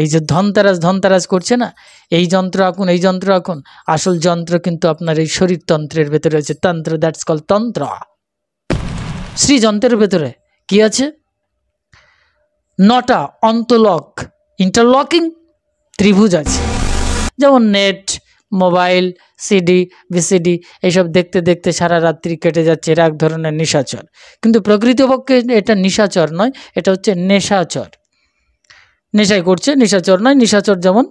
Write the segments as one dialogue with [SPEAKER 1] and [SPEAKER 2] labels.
[SPEAKER 1] এই যে ধনতেরাজ ধনতেরাজ করছে না এই যন্ত্র আঁকুন এই যন্ত্র আঁকুন আসল যন্ত্র কিন্তু আপনার এই শরীরতন্ত্রের ভেতরে আছে তন্ত্র দ্যাটস কল তন্ত্র শ্রীযন্ত্রের ভেতরে কি আছে নটা অন্তলক ইন্টারলকিং ত্রিভুজ আছে যেমন নেট মোবাইল সিডি বিসিডি এইসব দেখতে দেখতে সারা রাত্রি কেটে যাচ্ছে এটা এক ধরনের নেশাচর কিন্তু প্রকৃতপক্ষে এটা নেশাচর নয় এটা হচ্ছে নেশাচর নেশাই করছে নিশাচর নয় নিশাচর যেমন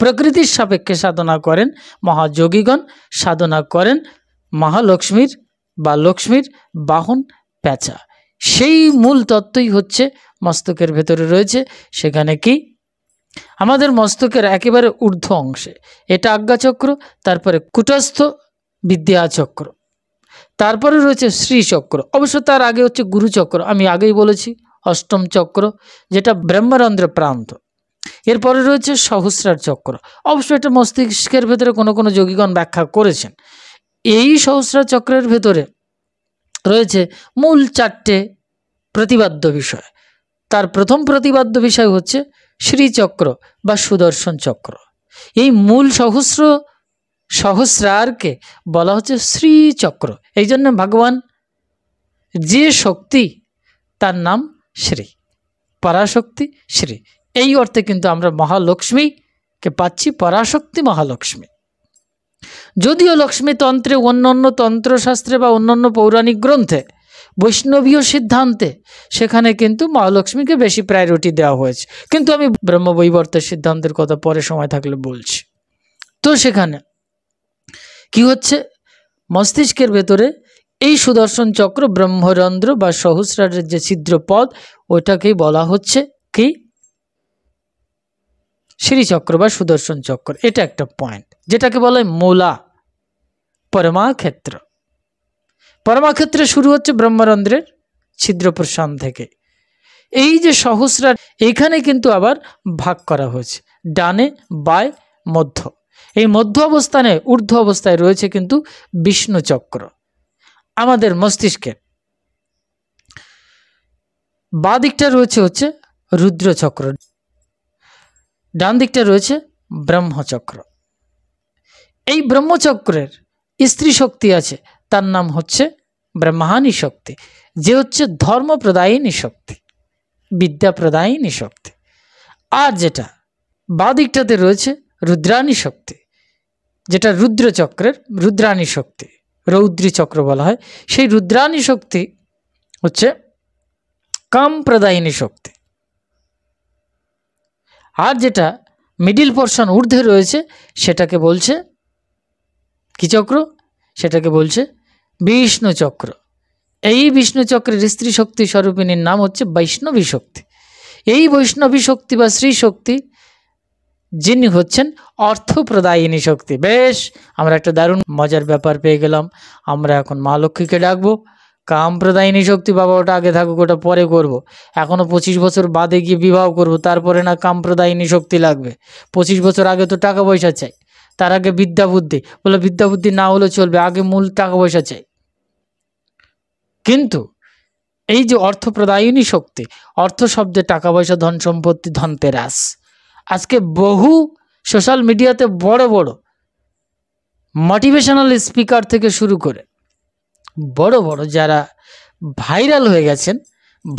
[SPEAKER 1] প্রকৃতির সাপেক্ষে সাধনা করেন মহাযোগীগণ সাধনা করেন মহালক্ষ্মীর বা লক্ষ্মীর বাহন পেঁচা সেই মূল তত্ত্বই হচ্ছে মস্তকের ভেতরে রয়েছে সেখানে কি আমাদের মস্তকের একেবারে ঊর্ধ্ব অংশে এটা আজ্ঞাচক্র তারপরে কুটস্থ বিদ্যাচক্র তারপরে রয়েছে শ্রীচক্র অবশ্য তার আগে হচ্ছে গুরুচক্র আমি আগেই বলেছি অষ্টম চক্র যেটা ব্রহ্মরন্ধ্র প্রান্ত এরপরে রয়েছে সহস্রার চক্র অবশ্যই এটা মস্তিষ্কের ভেতরে কোনো কোনো যোগীগণ ব্যাখ্যা করেছেন এই সহস্রার চক্রের ভেতরে রয়েছে মূল চারটে প্রতিবাদ্য বিষয় তার প্রথম প্রতিবাদ্য বিষয় হচ্ছে শ্রীচক্র বা সুদর্শন চক্র এই মূল সহস্র সহস্রারকে বলা হচ্ছে শ্রীচক্র এই জন্য ভগবান যে শক্তি তার নাম শ্রী পরাশক্তি শ্রী এই অর্থে কিন্তু আমরা মহালক্ষ্মীকে পাচ্ছি পরাশক্তি মহালক্ষ্মী যদিও লক্ষ্মীতন্ত্রে অন্য অন্য তন্ত্রশাস্ত্রে বা অন্যান্য পৌরাণিক গ্রন্থে বৈষ্ণবীয় সিদ্ধান্তে সেখানে কিন্তু মহালক্ষ্মীকে বেশি প্রায়োরিটি দেওয়া হয়েছে কিন্তু আমি ব্রহ্মবৈবর্তের সিদ্ধান্তের কথা পরে সময় থাকলে বলছি তো সেখানে কি হচ্ছে মস্তিষ্কের ভেতরে এই সুদর্শন চক্র ব্রহ্মরন্ধ্র বা সহস্রারের যে ছিদ্র পদ বলা হচ্ছে কি শ্রীচক্র বা সুদর্শন চক্র এটা একটা পয়েন্ট যেটাকে বলে মোলা পরমাক্ষেত্র পরমাক্ষেত্রে শুরু হচ্ছে ব্রহ্মরন্ধ্রের ছিদ্র প্রশান থেকে এই যে সহস্রার এখানে কিন্তু আবার ভাগ করা হয়েছে ডানে বায় মধ্য এই মধ্য অবস্থানে ঊর্ধ্ব অবস্থায় রয়েছে কিন্তু বিষ্ণুচক্র আমাদের মস্তিষ্কের বা দিকটা রয়েছে হচ্ছে রুদ্রচক্র ডান দিকটা রয়েছে ব্রহ্মচক্র এই ব্রহ্মচক্রের স্ত্রী শক্তি আছে তার নাম হচ্ছে ব্রহ্মানি শক্তি যে হচ্ছে ধর্মপ্রদায়ী শক্তি বিদ্যাপ্রদায়ী শক্তি আর যেটা বা দিকটাতে রয়েছে রুদ্রাণী শক্তি যেটা রুদ্রচক্রের রুদ্রাণী শক্তি রৌদ্রী চক্র বলা হয় সেই রুদ্রাণী শক্তি হচ্ছে কামপ্রদায়িনী শক্তি আর যেটা মিডিল পোর্শন ঊর্ধ্বে রয়েছে সেটাকে বলছে কি চক্র সেটাকে বলছে বিষ্ণু চক্র এই বিষ্ণু চক্রের স্ত্রী শক্তি স্বরূপিনীর নাম হচ্ছে বৈষ্ণবী শক্তি এই বৈষ্ণবী শক্তি বা শ্রী শক্তি যিনি হচ্ছেন অর্থ প্রদায়িনী শক্তি বেশ আমরা একটা দারুণ মজার ব্যাপার পেয়ে গেলাম আমরা এখন মা লক্ষ্মীকে ডাকবো কাম প্রদায়িনী শক্তি বাবা ওটা আগে থাকুক ওটা পরে করব। এখনও পঁচিশ বছর বাদে গিয়ে বিবাহ করব তারপরে না কাম প্রদায়িনী শক্তি লাগবে পঁচিশ বছর আগে তো টাকা পয়সা চাই তার আগে বিদ্যা বুদ্ধি বলে বিদ্যা বুদ্ধি না হলে চলবে আগে মূল টাকা পয়সা চাই কিন্তু এই যে অর্থ প্রদায়িনী শক্তি অর্থ শব্দে টাকা পয়সা ধন সম্পত্তি ধনতেরাস আজকে বহু সোশ্যাল মিডিয়াতে বড় বড় মোটিভেশনাল স্পিকার থেকে শুরু করে বড় বড় যারা ভাইরাল হয়ে গেছেন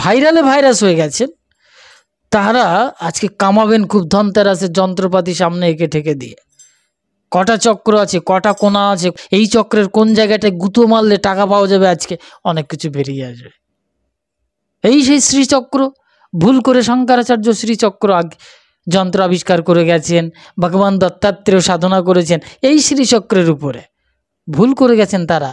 [SPEAKER 1] ভাইরালে ভাইরাস হয়ে গেছেন তারা আজকে কামাবেন খুব ধনতেরাসের যন্ত্রপাতি সামনে এঁকে ঠেকে দিয়ে কটা চক্র আছে কটা কোনা আছে এই চক্রের কোন জায়গাটায় গুঁতো মারলে টাকা পাওয়া যাবে আজকে অনেক কিছু বেরিয়ে আসবে এই সেই শ্রীচক্র ভুল করে শঙ্করাচার্য শ্রীচক্র আগে যন্ত্র আবিষ্কার করে গেছেন ভগবান দত্তাত্রেয় সাধনা করেছেন এই শ্রীচক্রের উপরে ভুল করে গেছেন তারা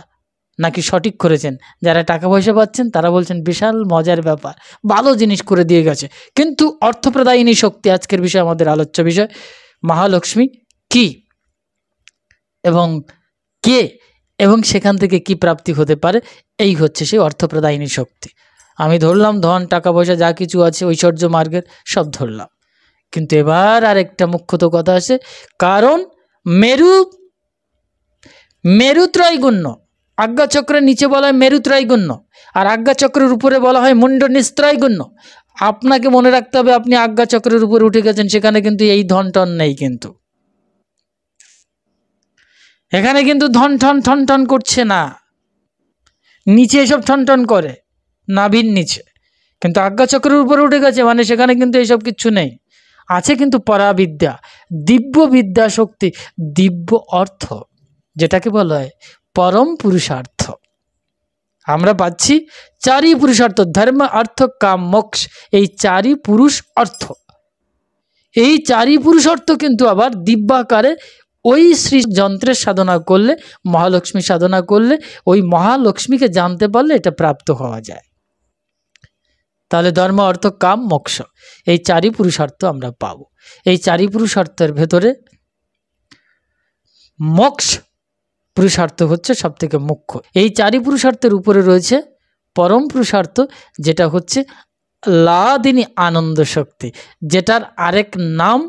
[SPEAKER 1] নাকি সঠিক করেছেন যারা টাকা পয়সা পাচ্ছেন তারা বলছেন বিশাল মজার ব্যাপার ভালো জিনিস করে দিয়ে গেছে কিন্তু অর্থপ্রদায়িনী শক্তি আজকের বিষয় আমাদের আলোচ্য বিষয় মহালক্ষ্মী কি এবং কে এবং সেখান থেকে কি প্রাপ্তি হতে পারে এই হচ্ছে সেই অর্থপ্রদায়িনী শক্তি আমি ধরলাম ধন টাকা পয়সা যা কিছু আছে ঐশ্বর্য মার্গের সব ধরলাম কিন্তু এবার আরেকটা মুখ্যত কথা আছে কারণ মেরু আজ্ঞা আজ্ঞাচক্রের নিচে বলা হয় মেরুত্রয়গুণ্য আর আজ্ঞাচক্রের উপরে বলা হয় মুন্ড নিস্ত্রয়গুণ্য আপনাকে মনে রাখতে হবে আপনি আজ্ঞাচক্রের উপরে উঠে গেছেন সেখানে কিন্তু এই ধন টন নেই কিন্তু এখানে কিন্তু ধন ঠন ঠন ঠন করছে না নিচে এসব ঠন ঠন করে নাভির নিচে কিন্তু আজ্ঞাচক্রের উপরে উঠে গেছে মানে সেখানে কিন্তু এসব কিছু নেই আছে কিন্তু পরাবিদ্যা দিব্য বিদ্যা শক্তি দিব্য অর্থ যেটাকে বলা হয় পরম পুরুষার্থ আমরা পাচ্ছি চারি পুরুষার্থ ধর্ম অর্থ কাম মোক্ষ এই চারি পুরুষ অর্থ এই চারি অর্থ কিন্তু আবার দিব্যাকারে ওই শ্রী যন্ত্রের সাধনা করলে মহালক্ষ্মী সাধনা করলে ওই মহালক্ষ্মীকে জানতে পারলে এটা প্রাপ্ত হওয়া যায় তাহলে ধর্ম অর্থ কাম মোক্ষ এই চারি পুরুষার্থ আমরা পাব এই চারি পুরুষার্থের ভেতরে মোক্ষ পুরুষার্থ হচ্ছে সব থেকে মুখ্য এই চারি পুরুষার্থের উপরে রয়েছে পরম পুরুষার্থ যেটা হচ্ছে লাদিনী আনন্দ শক্তি যেটার আরেক নাম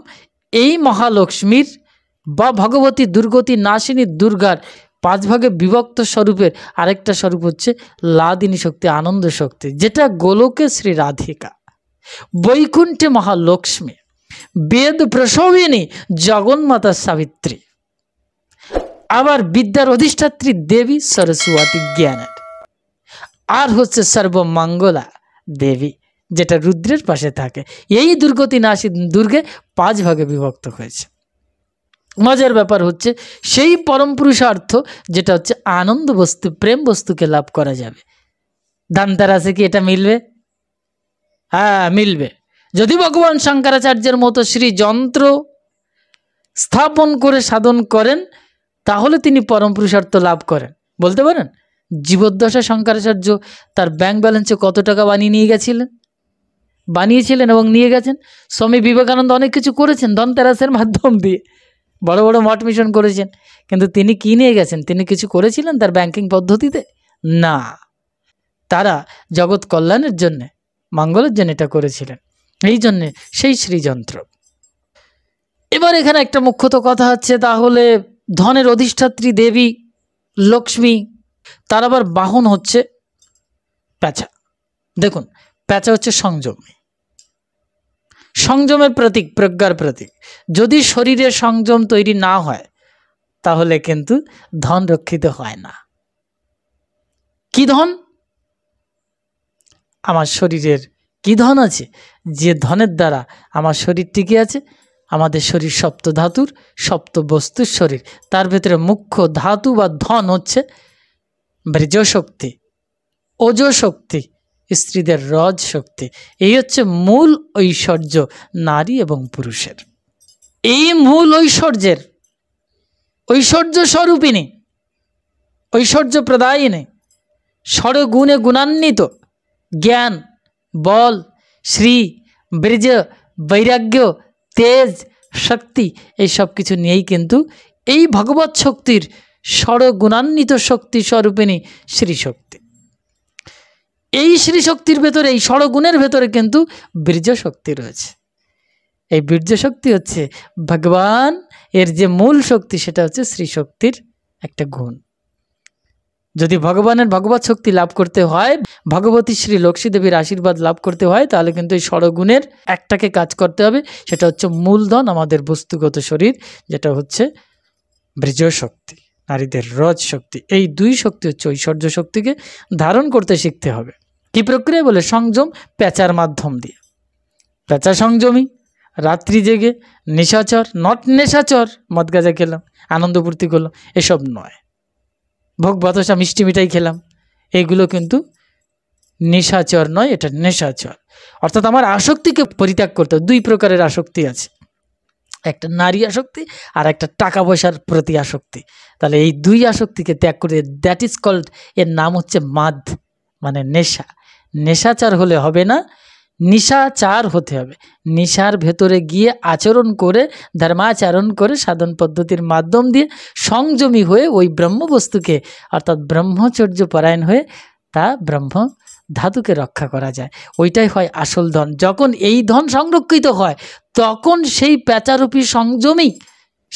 [SPEAKER 1] এই মহালক্ষ্মীর বা ভগবতী দুর্গতি নাশিনী দুর্গার পাঁচ ভাগে বিভক্ত স্বরূপের আরেকটা স্বরূপ হচ্ছে লাদিনী শক্তি আনন্দ শক্তি যেটা গোলকে শ্রী রাধিকা বৈকুণ্ঠে মহালক্ষ্মী বেদ প্রসবিনী জগন্মাতা সাবিত্রী আবার বিদ্যার অধিষ্ঠাত্রী দেবী সরস্বতী জ্ঞানের আর হচ্ছে সর্বমঙ্গলা দেবী যেটা রুদ্রের পাশে থাকে এই দুর্গতি নাসী দুর্গে পাঁচ ভাগে বিভক্ত হয়েছে মজার ব্যাপার হচ্ছে সেই পরম পুরুষার্থ যেটা হচ্ছে আনন্দ বস্তু প্রেম বস্তুকে লাভ করা যাবে ধানতারাসে কি এটা মিলবে হ্যাঁ মিলবে যদি ভগবান শঙ্করাচার্যের মতো শ্রী যন্ত্র স্থাপন করে সাধন করেন তাহলে তিনি পরম পুরুষার্থ লাভ করেন বলতে পারেন জীবদ্দশা শঙ্করাচার্য তার ব্যাংক ব্যালেন্সে কত টাকা বানিয়ে নিয়ে গেছিলেন বানিয়েছিলেন এবং নিয়ে গেছেন স্বামী বিবেকানন্দ অনেক কিছু করেছেন ধনতেরাসের মাধ্যম দিয়ে বড় বড় মঠ মিশন করেছেন কিন্তু তিনি কি নিয়ে গেছেন তিনি কিছু করেছিলেন তার ব্যাংকিং পদ্ধতিতে না তারা জগৎ কল্যাণের জন্যে মঙ্গলের জন্য এটা করেছিলেন এই জন্যে সেই শ্রীযন্ত্র এবার এখানে একটা মুখ্যত কথা হচ্ছে তাহলে ধনের অধিষ্ঠাত্রী দেবী লক্ষ্মী তার আবার বাহন হচ্ছে প্যাঁচা দেখুন প্যাঁচা হচ্ছে সংযমী সংযমের প্রতীক প্রজ্ঞার প্রতীক যদি শরীরে সংযম তৈরি না হয় তাহলে কিন্তু ধন রক্ষিত হয় না কি ধন আমার শরীরের কি ধন আছে যে ধনের দ্বারা আমার শরীর টিকে আছে আমাদের শরীর সপ্ত ধাতুর সপ্ত বস্তুর শরীর তার ভেতরে মুখ্য ধাতু বা ধন হচ্ছে শক্তি ওজো শক্তি স্ত্রীদের রজ শক্তি এই হচ্ছে মূল ঐশ্বর্য নারী এবং পুরুষের এই মূল ঐশ্বর্যের ঐশ্বর্য স্বরূপিণী ঐশ্বর্য প্রদায়িনী স্বরগুণে গুণান্বিত জ্ঞান বল শ্রী বীর্য বৈরাগ্য তেজ শক্তি এই সব কিছু নিয়েই কিন্তু এই ভগবৎ শক্তির স্বরগুণান্বিত শক্তি স্বরূপিণী শ্রীশক্তি এই শ্রীশক্তির ভেতরে এই ষড়গুণের ভেতরে কিন্তু বীর্য শক্তি রয়েছে এই বীর্য শক্তি হচ্ছে ভগবান এর যে মূল শক্তি সেটা হচ্ছে শ্রীশক্তির একটা গুণ যদি ভগবানের ভগবত শক্তি লাভ করতে হয় ভগবতী শ্রী লক্ষ্মী দেবীর আশীর্বাদ লাভ করতে হয় তাহলে কিন্তু এই ষড়গুণের একটাকে কাজ করতে হবে সেটা হচ্ছে মূলধন আমাদের বস্তুগত শরীর যেটা হচ্ছে বীর্য শক্তি নারীদের রজ শক্তি এই দুই শক্তি হচ্ছে ঐশ্বর্য শক্তিকে ধারণ করতে শিখতে হবে কি প্রক্রিয়া বলে সংযম পেঁচার মাধ্যম দিয়ে পেঁচা সংযমই রাত্রি জেগে নেশাচর নট নেশাচর মদ গাজা খেলাম আনন্দ ফুর্তি করলাম এসব নয় ভোগ বাতাসা মিষ্টি মিঠাই খেলাম এগুলো কিন্তু নেশাচর নয় এটা নেশাচর অর্থাৎ আমার আসক্তিকে পরিত্যাগ করতে দুই প্রকারের আসক্তি আছে একটা নারী আসক্তি আর একটা টাকা পয়সার প্রতি আসক্তি তাহলে এই দুই আসক্তিকে ত্যাগ করে দ্যাট ইজ কল্ড এর নাম হচ্ছে মাদ মানে নেশা নেশাচার হলে হবে না নিশাচার হতে হবে নিশার ভেতরে গিয়ে আচরণ করে ধর্মাচরণ করে সাধন পদ্ধতির মাধ্যম দিয়ে সংযমী হয়ে ওই ব্রহ্মবস্তুকে অর্থাৎ ব্রহ্মচর্য পরায়ণ হয়ে তা ব্রহ্ম ধাতুকে রক্ষা করা যায় ওইটাই হয় আসল ধন যখন এই ধন সংরক্ষিত হয় তখন সেই প্যাচারূপী সংযমই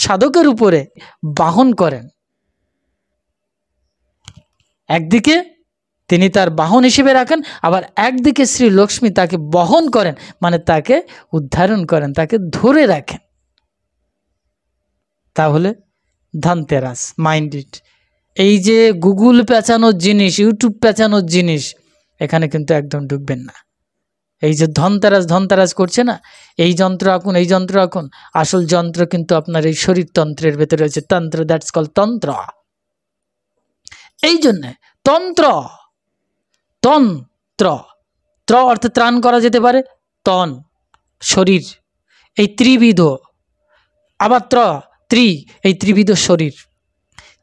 [SPEAKER 1] সাধকের উপরে বাহন করেন একদিকে তিনি তার বাহন হিসেবে রাখেন আবার একদিকে শ্রী লক্ষ্মী তাকে বহন করেন মানে তাকে উদ্ধারণ করেন তাকে ধরে রাখেন তাহলে ধনতেরাস মাইন্ডেড এই যে গুগল পেঁচানোর জিনিস ইউটিউব পেঁচানোর জিনিস এখানে কিন্তু একদম ঢুকবেন না এই যে ধনতারাজ ধনতারাজ করছে না এই যন্ত্র আঁকুন এই যন্ত্র আঁকুন আসল যন্ত্র কিন্তু আপনার এই শরীরতন্ত্রের ভেতরে রয়েছে তন্ত্র দ্যাটস কল তন্ত্র এই জন্যে তন্ত্র তন্ত্র ত্র অর্থে ত্রাণ করা যেতে পারে তন শরীর এই ত্রিবিধ আবার ত্র ত্রি এই ত্রিবিধ শরীর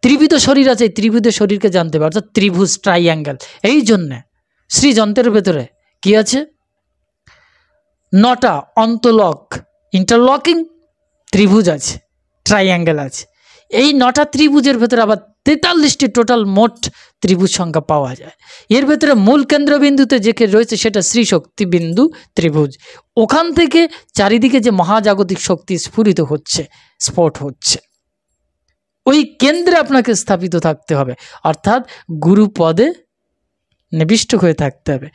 [SPEAKER 1] ত্রিবিধ শরীর আছে এই ত্রিবিধ শরীরকে জানতে পারে অর্থাৎ ত্রিভুজ ট্রাইঅ্যাঙ্গেল এই জন্যে শ্রীযন্ত্রের ভেতরে কি আছে নটা অন্তলক ইন্টারলকিং ত্রিভুজ আছে ট্রাইঅ্যাঙ্গেল আছে এই নটা ত্রিভুজের ভেতরে আবার তেতাল্লিশটি টোটাল মোট ত্রিভুজ সংখ্যা পাওয়া যায় এর ভেতরে মূল কেন্দ্রবিন্দুতে যে রয়েছে সেটা শ্রীশক্তি বিন্দু ত্রিভুজ ওখান থেকে চারিদিকে যে মহাজাগতিক শক্তি স্ফুরিত হচ্ছে স্ফোট হচ্ছে ওই কেন্দ্রে আপনাকে স্থাপিত থাকতে হবে অর্থাৎ গুরুপদে নিবিষ্ট হয়ে থাকতে হবে